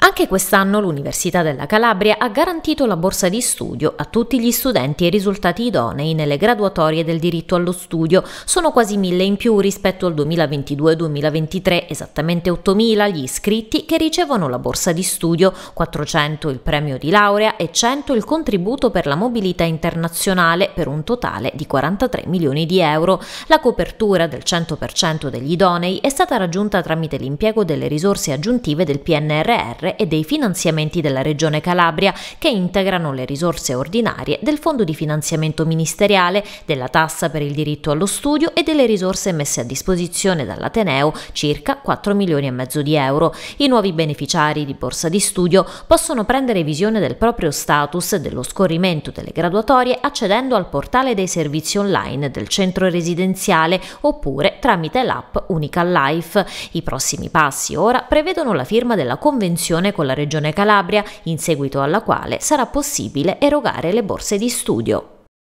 Anche quest'anno l'Università della Calabria ha garantito la borsa di studio a tutti gli studenti e risultati idonei nelle graduatorie del diritto allo studio. Sono quasi mille in più rispetto al 2022-2023, esattamente 8.000 gli iscritti che ricevono la borsa di studio, 400 il premio di laurea e 100 il contributo per la mobilità internazionale per un totale di 43 milioni di euro. La copertura del 100% degli idonei è stata raggiunta tramite l'impiego delle risorse aggiuntive del PNRR e dei finanziamenti della Regione Calabria che integrano le risorse ordinarie del Fondo di finanziamento ministeriale, della tassa per il diritto allo studio e delle risorse messe a disposizione dall'Ateneo, circa 4 milioni e mezzo di euro. I nuovi beneficiari di borsa di studio possono prendere visione del proprio status dello scorrimento delle graduatorie accedendo al portale dei servizi online del centro residenziale oppure tramite l'app Unica Life. I prossimi passi ora prevedono la firma della convenzione collaborazione con la Regione Calabria, in seguito alla quale sarà possibile erogare le borse di studio.